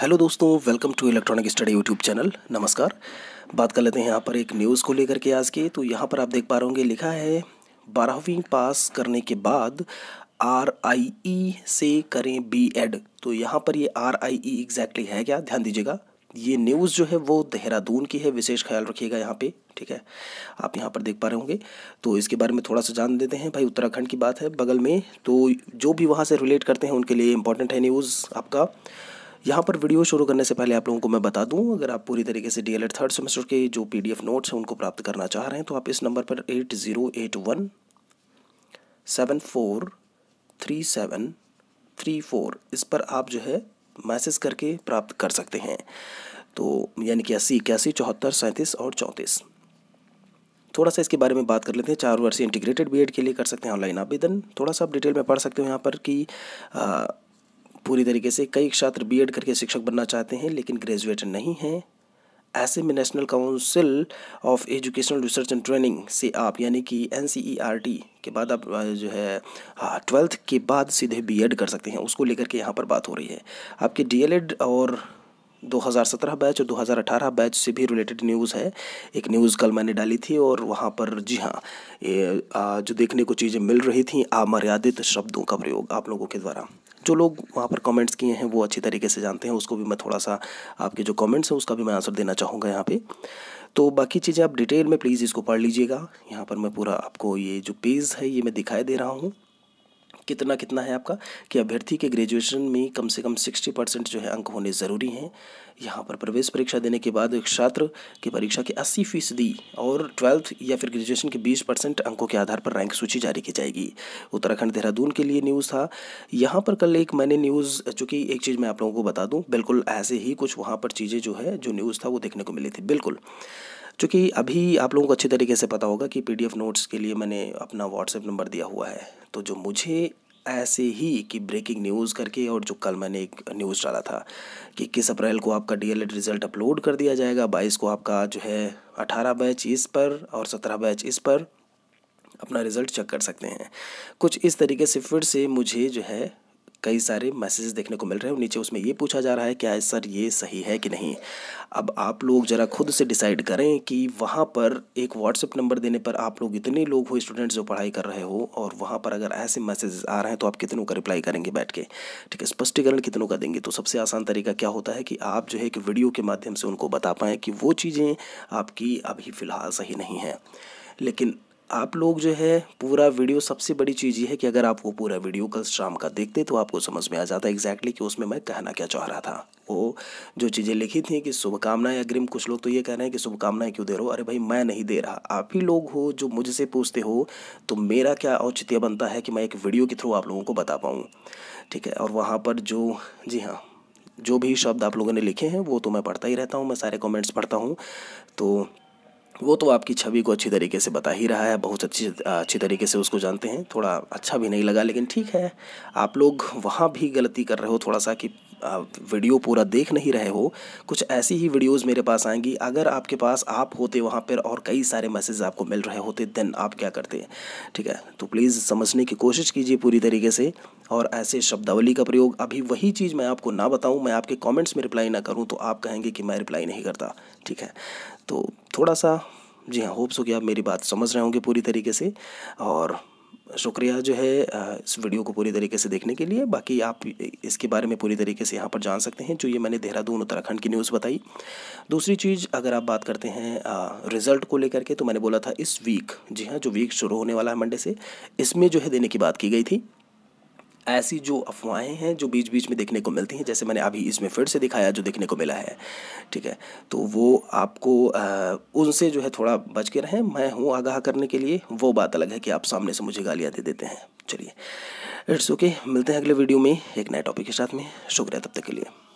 hello दोस्तों welcome to electronic study YouTube channel नमस्कार बात कर लेते हैं यहाँ पर एक न्यूज़ को लेकर के आज की तो यहाँ पर आप देख पा रहे होंगे लिखा है बारहवीं पास करने के बाद आर आई ई से करें बी एड तो यहाँ पर ये आर आई ई एग्जैक्टली है क्या ध्यान दीजिएगा ये न्यूज़ जो है वो देहरादून की है विशेष ख्याल रखिएगा यहाँ पे ठीक है आप यहाँ पर देख पा रहे होंगे तो इसके बारे में थोड़ा सा जान देते हैं भाई उत्तराखंड की बात है बगल में तो जो भी वहाँ से रिलेट करते हैं उनके लिए इम्पोर्टेंट है न्यूज़ आपका यहाँ पर वीडियो शुरू करने से पहले आप लोगों को मैं बता दूँ अगर आप पूरी तरीके से डीएलएड थर्ड सेमेस्टर के जो पीडीएफ नोट्स हैं उनको प्राप्त करना चाह रहे हैं तो आप इस नंबर पर eight zero eight one seven four three seven three four इस पर आप जो है मैसेज करके प्राप्त कर सकते हैं तो यानी कि अस्सी इक्यासी चौहत्तर सैंतीस और चौंतीस थोड़ा सा इसके बारे में बात कर लेते हैं चार वर्षीय इंटीग्रेटेड बीएड के लिए कर सकते हैं ऑनलाइन आवेदन थोड़ा सा आप डिटेल में पढ़ सकते हो यहाँ पर कि पूरी तरीके से कई छात्र बी करके शिक्षक बनना चाहते हैं लेकिन ग्रेजुएट नहीं हैं ऐसे में National Council of Educational Research and Training से आप यानी कि एन e के बाद आप जो है हाँ ट्वेल्थ के बाद सीधे बीएड कर सकते हैं उसको लेकर के यहाँ पर बात हो रही है आपके डीएलएड और 2017 बैच और 2018 बैच से भी रिलेटेड न्यूज़ है एक न्यूज़ कल मैंने डाली थी और वहाँ पर जी हाँ ये जो देखने को चीज़ें मिल रही थी अमर्यादित शब्दों का प्रयोग आप लोगों के द्वारा जो लोग वहाँ पर कमेंट्स किए हैं वो अच्छी तरीके से जानते हैं उसको भी मैं थोड़ा सा आपके जो कमेंट्स हैं उसका भी मैं आंसर देना चाहूँगा यहाँ पे तो बाकी चीज़ें आप डिटेल में प्लीज़ इसको पढ़ लीजिएगा यहाँ पर मैं पूरा आपको ये जो पेज है ये मैं दिखाई दे रहा हूँ कितना कितना है आपका कि अभ्यर्थी के ग्रेजुएशन में कम से कम सिक्सटी परसेंट जो है अंक होने ज़रूरी हैं यहाँ पर प्रवेश परीक्षा देने के बाद एक छात्र की परीक्षा के अस्सी फीसदी और ट्वेल्थ या फिर ग्रेजुएशन के बीस परसेंट अंकों के आधार पर रैंक सूची जारी की जाएगी उत्तराखंड देहरादून के लिए न्यूज़ था यहाँ पर कल एक मैंने न्यूज़ चूँकि एक चीज़ मैं आप लोगों को बता दूँ बिल्कुल ऐसे ही कुछ वहाँ पर चीज़ें जो है जो न्यूज़ था वो देखने को मिली थी बिल्कुल चूँकि अभी आप लोगों को अच्छी तरीके से पता होगा कि पीडीएफ नोट्स के लिए मैंने अपना व्हाट्सएप नंबर दिया हुआ है तो जो मुझे ऐसे ही कि ब्रेकिंग न्यूज़ करके और जो कल मैंने एक न्यूज़ डाला था कि इक्कीस अप्रैल को आपका डी रिज़ल्ट अपलोड कर दिया जाएगा बाईस को आपका जो है अठारह बैच इस पर और सत्रह बैच इस पर अपना रिज़ल्ट चेक कर सकते हैं कुछ इस तरीके से फिर से मुझे जो है कई सारे मैसेजेस देखने को मिल रहे हैं नीचे उसमें ये पूछा जा रहा है क्या है सर ये सही है कि नहीं अब आप लोग ज़रा खुद से डिसाइड करें कि वहाँ पर एक व्हाट्सएप नंबर देने पर आप लोग इतने लोग हो स्टूडेंट्स जो पढ़ाई कर रहे हो और वहाँ पर अगर ऐसे मैसेजेस आ रहे हैं तो आप कितनों का रिप्लाई करेंगे बैठ के ठीक है स्पष्टीकरण कितनों का देंगे तो सबसे आसान तरीका क्या होता है कि आप जो है कि वीडियो के माध्यम से उनको बता पाएँ कि वो चीज़ें आपकी अभी फ़िलहाल सही नहीं हैं लेकिन आप लोग जो है पूरा वीडियो सबसे बड़ी चीज़ ये है कि अगर आप वो पूरा वीडियो कल शाम का देखते तो आपको समझ में आ जाता एग्जैक्टली कि उसमें मैं कहना क्या चाह रहा था वो जो चीज़ें लिखी थी कि शुभकामनाएं अग्रिम कुछ लोग तो ये कह रहे हैं कि शुभकामनाएं क्यों दे रहे हो अरे भाई मैं नहीं दे रहा आप ही लोग हो जो मुझसे पूछते हो तो मेरा क्या औचित्य बनता है कि मैं एक वीडियो के थ्रू आप लोगों को बता पाऊँ ठीक है और वहाँ पर जो जी हाँ जो भी शब्द आप लोगों ने लिखे हैं वो तो मैं पढ़ता ही रहता हूँ मैं सारे कॉमेंट्स पढ़ता हूँ तो वो तो आपकी छवि को अच्छी तरीके से बता ही रहा है बहुत अच्छी अच्छी तरीके से उसको जानते हैं थोड़ा अच्छा भी नहीं लगा लेकिन ठीक है आप लोग वहाँ भी गलती कर रहे हो थोड़ा सा कि वीडियो पूरा देख नहीं रहे हो कुछ ऐसी ही वीडियोस मेरे पास आएंगी अगर आपके पास आप होते वहाँ पर और कई सारे मैसेज आपको मिल रहे होते देन आप क्या करते हैं ठीक है तो प्लीज़ समझने की कोशिश कीजिए पूरी तरीके से और ऐसे शब्दावली का प्रयोग अभी वही चीज़ मैं आपको ना बताऊँ मैं आपके कॉमेंट्स में रिप्लाई ना करूँ तो आप कहेंगे कि मैं रिप्लाई नहीं करता ठीक है तो थोड़ा सा जी हाँ होप्स हो कि आप मेरी बात समझ रहे होंगे पूरी तरीके से और शुक्रिया जो है इस वीडियो को पूरी तरीके से देखने के लिए बाकी आप इसके बारे में पूरी तरीके से यहाँ पर जान सकते हैं जो ये मैंने देहरादून उत्तराखंड की न्यूज़ बताई दूसरी चीज़ अगर आप बात करते हैं रिज़ल्ट को लेकर के तो मैंने बोला था इस वीक जी हाँ जो वीक शुरू होने वाला है मंडे से इसमें जो है देने की बात की गई थी ऐसी जो अफवाहें हैं जो बीच बीच में देखने को मिलती हैं जैसे मैंने अभी इसमें फिर से दिखाया जो देखने को मिला है ठीक है तो वो आपको उनसे जो है थोड़ा बच के रहें मैं हूँ आगाह करने के लिए वो बात अलग है कि आप सामने से मुझे गालियाँ दे देते हैं चलिए इट्स ओके मिलते हैं अगले वीडियो में एक नए टॉपिक के साथ में शुक्रिया तब तक के लिए